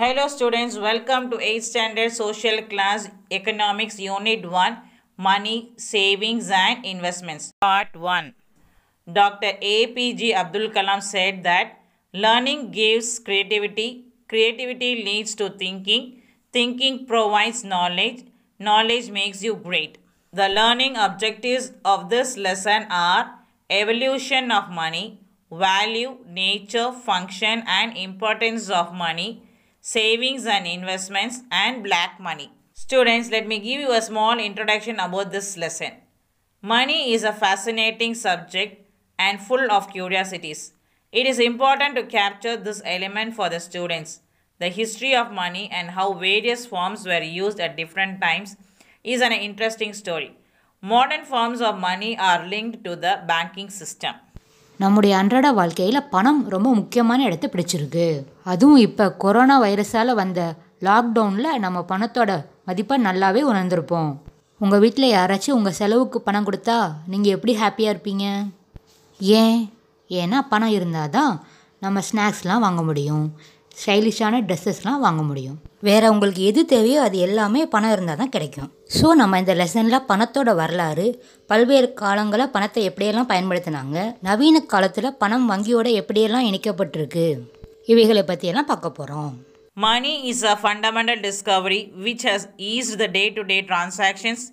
Hello students, welcome to 8th standard social class economics unit 1 money savings and investments part 1. Dr. APG Abdul Kalam said that learning gives creativity, creativity leads to thinking, thinking provides knowledge, knowledge makes you great. The learning objectives of this lesson are evolution of money, value, nature, function and importance of money, savings and investments and black money. Students, let me give you a small introduction about this lesson. Money is a fascinating subject and full of curiosities. It is important to capture this element for the students. The history of money and how various forms were used at different times is an interesting story. Modern forms of money are linked to the banking system. நம்முடைய அன்றாட வாழ்க்கையில் பணம் ரொம்ப முக்கியமான இடத்த பிடிச்சிருக்கு அதுவும் இப்போ கொரோனா வைரஸால் வந்த லாக்டவுனில் நம்ம பணத்தோட மதிப்பை நல்லாவே உணர்ந்திருப்போம் உங்கள் வீட்டில் யாராச்சும் உங்கள் செலவுக்கு பணம் கொடுத்தா நீங்கள் எப்படி ஹாப்பியாக இருப்பீங்க ஏன் ஏன்னா பணம் இருந்தால் தான் நம்ம ஸ்நாக்ஸ்லாம் வாங்க முடியும் ஸ்டைலிஷான ட்ரெஸ்ஸஸ்லாம் வாங்க முடியும் வேறு உங்களுக்கு எது தேவையோ அது எல்லாமே பணம் இருந்தால் தான் கிடைக்கும் ஸோ நம்ம இந்த லெசனில் பணத்தோட வரலாறு பல்வேறு காலங்களில் பணத்தை எப்படியெல்லாம் பயன்படுத்தினாங்க நவீன காலத்தில் பணம் வங்கியோட எப்படியெல்லாம் இணைக்கப்பட்டிருக்கு இவைகளை பற்றியெல்லாம் பார்க்க போகிறோம் money is a fundamental discovery which has eased the day to day transactions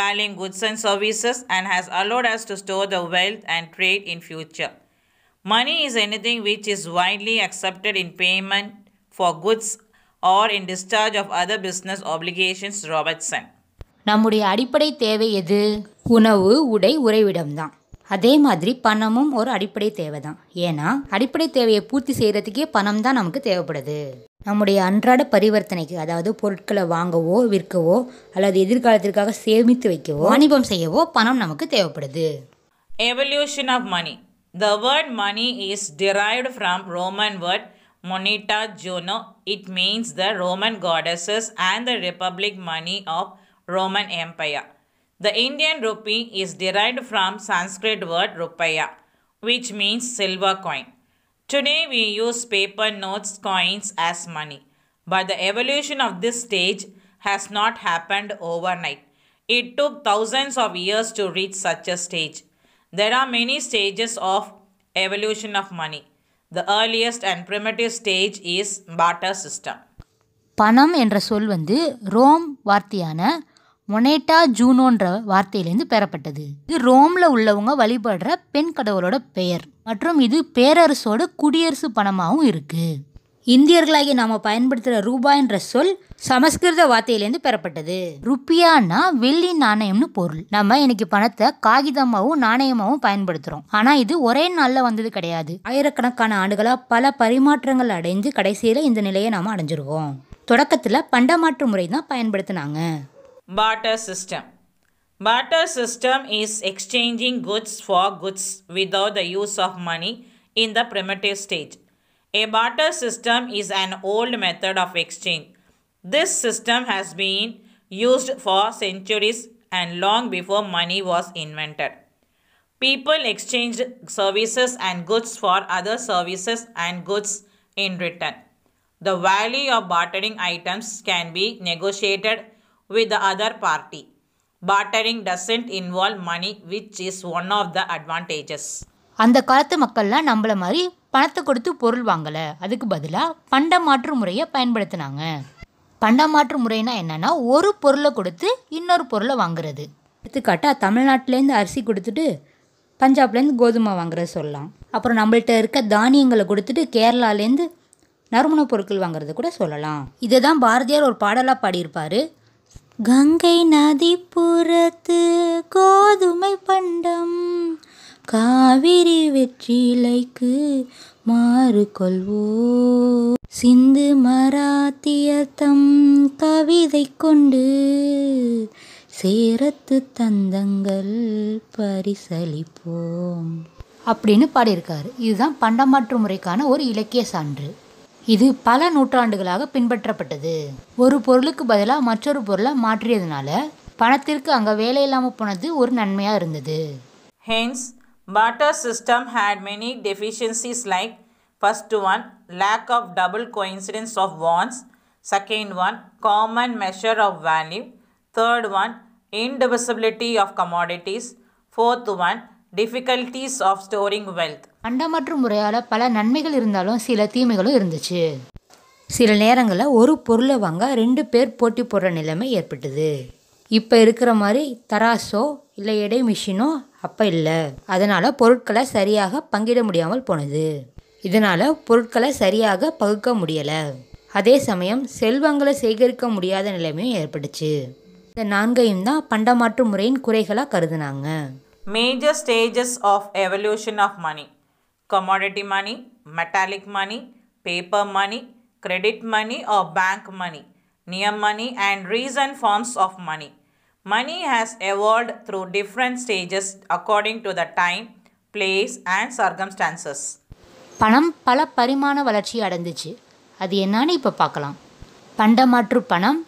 valuing goods and services and has allowed us to store the wealth and trade in future Money is anything which is widely accepted in payment for goods or in discharge of other business obligations, Robertson. நம்முடைய அடிப்படை தேவை எது உணவு உடை உறைவிடம் தான் அதே மாதிரி பணமும் ஒரு அடிப்படை தேவை தான் ஏன்னா அடிப்படை தேவையை பூர்த்தி செய்கிறதுக்கே பணம் தான் நமக்கு தேவைப்படுது நம்முடைய அன்றாட பரிவர்த்தனைக்கு அதாவது பொருட்களை வாங்கவோ விற்கவோ அல்லது எதிர்காலத்திற்காக சேமித்து வைக்கவோ வாணிபம் செய்யவோ பணம் நமக்கு தேவைப்படுது evolution of money The word money is derived from Roman word moneta juno. It means the Roman goddesses and the republic money of Roman Empire. The Indian rupee is derived from Sanskrit word rupaya, which means silver coin. Today we use paper notes coins as money. But the evolution of this stage has not happened overnight. It took thousands of years to reach such a stage. There are many stages of evolution of money. The earliest and primitive stage is barter system. பணம் என்ற சொல் வந்து Rome வார்த்தையான மொனேட்டா ஜூனோன்ற வார்த்தையிலேருந்து பெறப்பட்டது இது ரோமில் உள்ளவங்க வழிபடுற பெண் கடவுளோட பெயர் மற்றும் இது பேரரசோட குடியரசு பணமாகவும் இருக்குது இந்தியர்களாகி நாம் பயன்படுத்துகிற என்ற சொல் சமஸ்கிருத வார்த்தையிலேருந்து பெறப்பட்டது ருப்பியான்னா வெள்ளி நாணயம்னு பொருள் நம்ம இன்னைக்கு பணத்தை காகிதமாகவும் நாணயமாகவும் பயன்படுத்துகிறோம் ஆனால் இது ஒரே நாளில் வந்தது கிடையாது ஆயிரக்கணக்கான ஆண்டுகளாக பல பரிமாற்றங்கள் அடைந்து கடைசியில் இந்த நிலையை நாம் அடைஞ்சிருவோம் தொடக்கத்தில் பண்டமாற்று முறை தான் பயன்படுத்தினாங்க barter system barter system is exchanging goods for goods without the use of money in the primitive stage A barter system is an old method of exchange. This system has been used for centuries and long before money was invented. People exchanged services and goods for other services and goods in return. The value of bartering items can be negotiated with the other party. Bartering doesn't involve money which is one of the advantages. அந்த காலத்து மக்கள்லாம் நம்மள மாதிரி பணத்தை கொடுத்து பொருள் வாங்கலை அதுக்கு பதிலாக பண்ட மாற்று முறையை பயன்படுத்தினாங்க பண்ட மாற்று முறைனா என்னென்னா ஒரு பொருளை கொடுத்து இன்னொரு பொருளை வாங்குறது எடுத்துக்காட்டாக தமிழ்நாட்டிலேருந்து அரிசி கொடுத்துட்டு பஞ்சாப்லேருந்து கோதுமை வாங்குறத சொல்லலாம் அப்புறம் நம்மள்கிட்ட இருக்க தானியங்களை கொடுத்துட்டு கேரளாலேருந்து நறுமணப் பொருட்கள் வாங்குறது கூட சொல்லலாம் இதை தான் பாரதியார் ஒரு பாடலாக பாடியிருப்பார் கங்கை நதி புறத்து கோதுமை பண்டம் காவிரி வெற்றிலைக்கு மாறு கொள்வோ சிந்து தம் கவிதை கொண்டு சேரத்து தந்தங்கள் பரிசளிப்போம் அப்படின்னு பாடியிருக்காரு இதுதான் பண்டமாற்று முறைக்கான ஒரு இலக்கிய சான்று இது பல நூற்றாண்டுகளாக பின்பற்றப்பட்டது ஒரு பொருளுக்கு பதிலாக மற்றொரு பொருளை மாற்றியதுனால பணத்திற்கு அங்கே வேலை இல்லாமல் போனது ஒரு நன்மையாக இருந்தது hence barter system had many deficiencies like first one lack of double coincidence of wants second one common measure of value third one indivisibility of commodities fourth one difficulties of storing wealth அண்டமற்றும் முறையால் பல நன்மைகள் இருந்தாலும் சில தீமைகளும் இருந்துச்சு சில நேரங்களில் ஒரு பொருளை வாங்க ரெண்டு பேர் போட்டி போடுற நிலைமை ஏற்பட்டது இப்போ இருக்கிற மாதிரி தராசோ இல்லை எடை மிஷினோ அப்போ இல்லை அதனால் பொருட்களை சரியாக பங்கிட முடியாமல் போனது இதனால் பொருட்களை சரியாக பகுக்க முடியலை அதே சமயம் செல்வங்களை சேகரிக்க முடியாத நிலைமையும் ஏற்பட்டுச்சு இந்த நான்கையும் தான் பண்டமாற்று முறையின் குறைகளாக கருதுனாங்க major stages of evolution of money commodity money metallic money paper money credit money or bank money near money and recent forms of money Money has evolved through different stages according to the time, place and circumstances. பணம் பல பரிமாண வளர்ச்சி அடைந்துச்சு அது என்னன்னு இப்போ பார்க்கலாம் பண்டமாற்று பணம்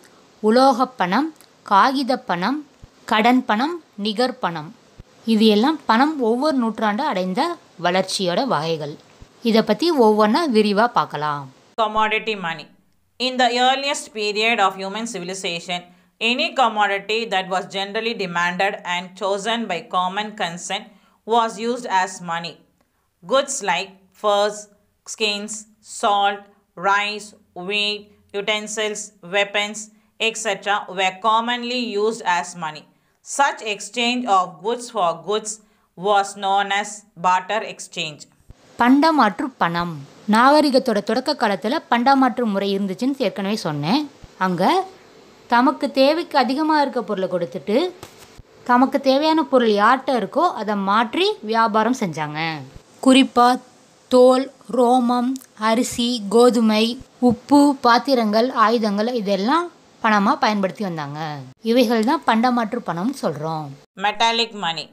உலோகப் பணம் காகித பணம் கடன் பணம் நிகர் பணம் இது எல்லாம் பணம் ஒவ்வொரு நூற்றாண்டு அடைந்த வளர்ச்சியோட வகைகள் இதை பற்றி ஒவ்வொன்றா விரிவாக பார்க்கலாம் commodity money in the earliest period of human civilisation Any commodity that was generally demanded and chosen by common consent was used as money. Goods like furs, skins, salt, rice, wheat, utensils, weapons, etc. were commonly used as money. Such exchange of goods for goods was known as barter exchange. பண்டமாற்று பணம் நாகரிகத்தோட தொடக்க காலத்தில் பண்டமாற்று முறை இருந்துச்சுன்னு ஏற்கனவே சொன்னேன் அங்கே தமக்கு தேவைக்கு அதிகமாக இருக்க பொருளை கொடுத்துட்டு தமக்கு தேவையான பொருள் யார்கிட்ட இருக்கோ அதை மாற்றி வியாபாரம் செஞ்சாங்க குறிப்பாக தோல் ரோமம் அரிசி கோதுமை உப்பு பாத்திரங்கள் ஆயுதங்கள் இதெல்லாம் பணமாக பயன்படுத்தி வந்தாங்க இவைகள் தான் பண்டமாற்று பணம்னு சொல்கிறோம் metallic money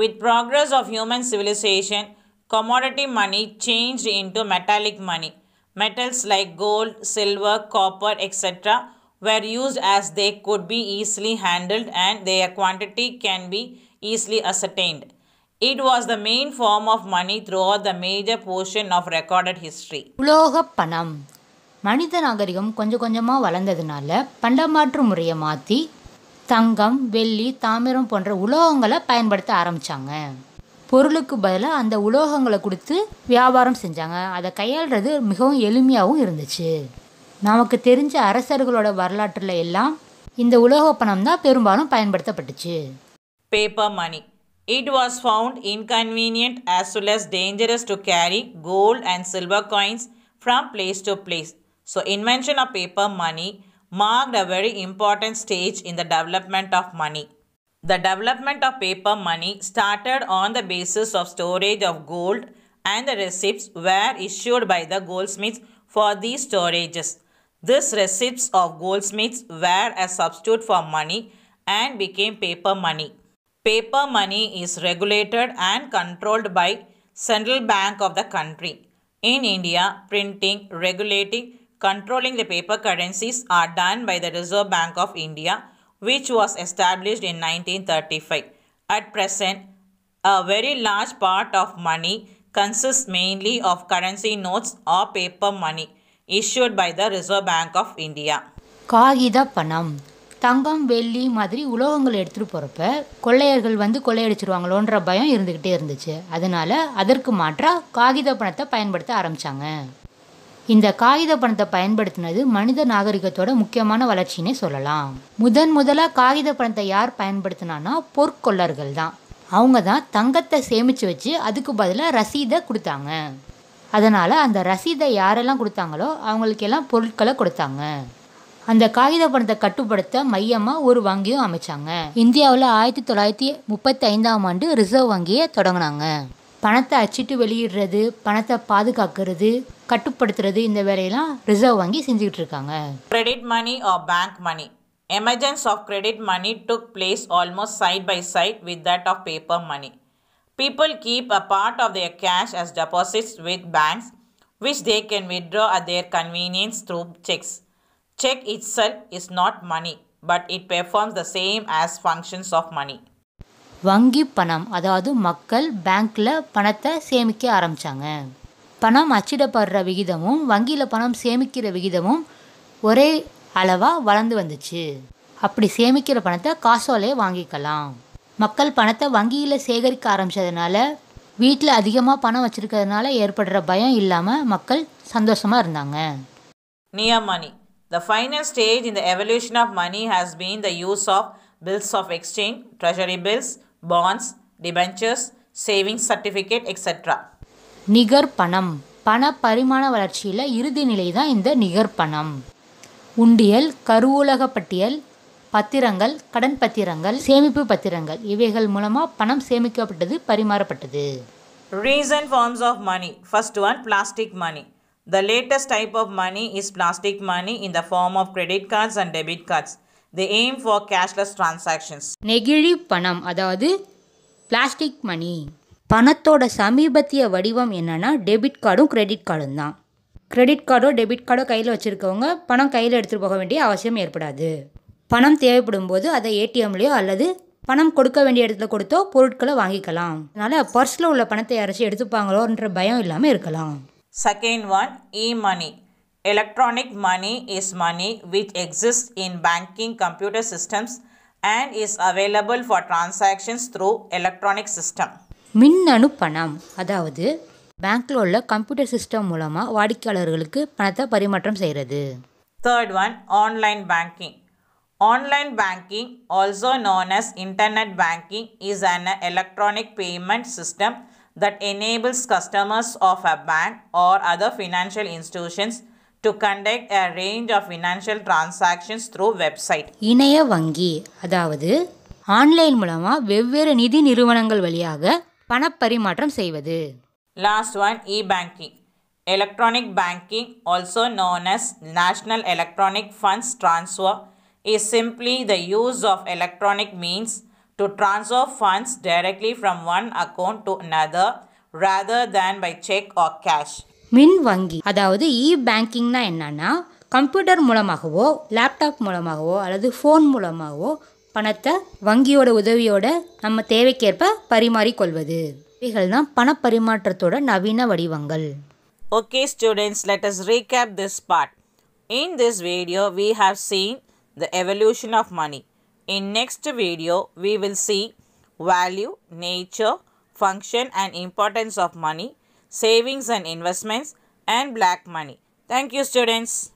with progress of human civilisation commodity money change into metallic money metals like gold silver copper etcetera were used as they could be easily handled and their quantity can be easily ascertained. It was the main form of money throughout the major portion of recorded history. உலோகப் பணம் மனித நாகரிகம் கொஞ்சம் கொஞ்சமாக வளர்ந்ததுனால பண்டமாற்று முறையை மாற்றி தங்கம் வெள்ளி தாமிரம் போன்ற உலோகங்களை பயன்படுத்த ஆரம்பித்தாங்க பொருளுக்கு பதிலாக அந்த உலோகங்களை கொடுத்து வியாபாரம் செஞ்சாங்க அதை கையாளுறது மிகவும் எளிமையாகவும் இருந்துச்சு நமக்கு தெரிஞ்ச அரசர்களோட வரலாற்றில் எல்லாம் இந்த உலக பணம் தான் பெரும்பாலும் பயன்படுத்தப்பட்டுச்சு paper money it was found inconvenient as well as dangerous to carry gold and silver coins from place to place so invention of paper money mark a very important stage in the development of money the development of paper money started on the basis of storage of gold and the receipts were issued by the goldsmith for these storages These receipts of goldsmiths were a substitute for money and became paper money. Paper money is regulated and controlled by central bank of the country. In India, printing, regulating, controlling the paper currencies are done by the Reserve Bank of India which was established in 1935. At present, a very large part of money consists mainly of currency notes or paper money issued by the Reserve Bank of India காகித பணம் தங்கம் வெள்ளி மாதிரி உலோகங்கள் எடுத்துகிட்டு போகிறப்ப கொள்ளையர்கள் வந்து கொள்ளையடிச்சிருவாங்களோன்ற பயம் இருந்துக்கிட்டே இருந்துச்சு அதனால் அதற்கு மாற்றாக காகித பணத்தை பயன்படுத்த ஆரம்பித்தாங்க இந்த காகித பணத்தை பயன்படுத்தினது மனித நாகரிகத்தோட முக்கியமான வளர்ச்சினே சொல்லலாம் முதன் முதலாக காகித பணத்தை யார் பயன்படுத்தினான்னா பொற்கொள்ளர்கள் தான் அவங்க தான் தங்கத்தை சேமித்து வச்சு அதுக்கு பதிலாக ரசீதை கொடுத்தாங்க அதனால் அந்த ரசீதை யாரெல்லாம் கொடுத்தாங்களோ அவங்களுக்கெல்லாம் பொருட்களை கொடுத்தாங்க அந்த காகித பணத்தை கட்டுப்படுத்த மையமாக ஒரு வங்கியும் அமைச்சாங்க இந்தியாவில் ஆயிரத்தி தொள்ளாயிரத்தி முப்பத்தி ஐந்தாம் ஆண்டு ரிசர்வ் வங்கியை தொடங்கினாங்க பணத்தை அச்சிட்டு வெளியிடுறது பணத்தை பாதுகாக்கிறது கட்டுப்படுத்துறது இந்த வேலையெல்லாம் ரிசர்வ் வங்கி செஞ்சுக்கிட்டு இருக்காங்க credit money or bank money emergence of credit money took place almost side by side with that of paper money People keep a part of their cash as deposits with banks, which they can withdraw at their convenience through checks. Check itself is not money, but it performs the same as functions of money. வங்கி பணம் அதாவது மக்கள் பேங்க்கில் பணத்தை சேமிக்க ஆரம்பித்தாங்க பணம் அச்சிடப்படுற விகிதமும் வங்கியில் பணம் சேமிக்கிற விகிதமும் ஒரே அளவாக வளர்ந்து வந்துச்சு அப்படி சேமிக்கிற பணத்தை காசோலையே வாங்கிக்கலாம் மக்கள் பணத்தை வங்கியில் சேகரிக்க ஆரம்பித்ததுனால வீட்டில் அதிகமாக பணம் வச்சுருக்கிறதுனால ஏற்படுற பயம் இல்லாமல் மக்கள் சந்தோஷமாக இருந்தாங்க near money the final stage இந்த evolution of money has been the use of bills of exchange treasury bills bonds debentures savings certificate etcetera நிகர் பணம் பண பரிமாண வளர்ச்சியில் இறுதி நிலை தான் இந்த நிகர் பணம் உண்டியல் கருவூலகப்பட்டியல் பத்திரங்கள் கடன் பத்திரங்கள் சேமிப்பு பத்திரங்கள் இவைகள் மூலமாக பணம் சேமிக்கப்பட்டது பரிமாறப்பட்டது recent forms of money first one plastic money the latest type of money is plastic money இந்த form of credit cards and debit cards cards. They for cashless cashless நெகிழி பணம் அதாவது பிளாஸ்டிக் மணி பணத்தோட சமீபத்திய வடிவம் என்னென்னா டெபிட் கார்டும் கிரெடிட் கார்டும் தான் கிரெடிட் கார்டோ டெபிட் கார்டோ கையில் வச்சுருக்கவங்க பணம் கையில் எடுத்துகிட்டு போக வேண்டிய அவசியம் ஏற்படாது பணம் தேவைப்படும் போது அதை ஏடிஎம்லேயோ அல்லது பணம் கொடுக்க வேண்டிய இடத்துல கொடுத்தோ பொருட்களை வாங்கிக்கலாம் அதனால் பர்ஸில் உள்ள பணத்தை யாராச்சும் எடுத்துப்பாங்களோன்ற பயம் இல்லாமல் இருக்கலாம் second one e money electronic money is money which exist in banking computer systems and is available for transactions through electronic system மின்னணு பணம் அதாவது பேங்க்கில் உள்ள கம்ப்யூட்டர் சிஸ்டம் மூலமாக வாடிக்கையாளர்களுக்கு பணத்தை பரிமாற்றம் செய்கிறது third one online banking Online banking, also known as internet banking, is an electronic payment system that enables customers of a bank or other financial institutions to conduct a range of financial transactions through website. இணைய வங்கி அதாவது online மூலமாக வெவ்வேறு நிதி நிறுவனங்கள் வழியாக பணப்பரிமாற்றம் செய்வது last one e banking electronic banking also known as national electronic funds transfer is simply the use of electronic means to transfer funds directly from one account to another rather than by check or cash. மின் வங்கி அதாவது இ பேங்கிங்னா என்னன்னா computer மூலமாகவோ laptop மூலமாகவோ அல்லது phone மூலமாகவோ பணத்தை வங்கியோட உதவியோட நம்ம தேவைக்கேற்ப பரிமாறிக்கொள்வது இவைகள் தான் பணப்பரிமாற்றத்தோட நவீன வடிவங்கள் okay students let us recap this part in this video we have seen the evolution of money. In next video, we will see value, nature, function and importance of money, savings and investments and black money. Thank you students.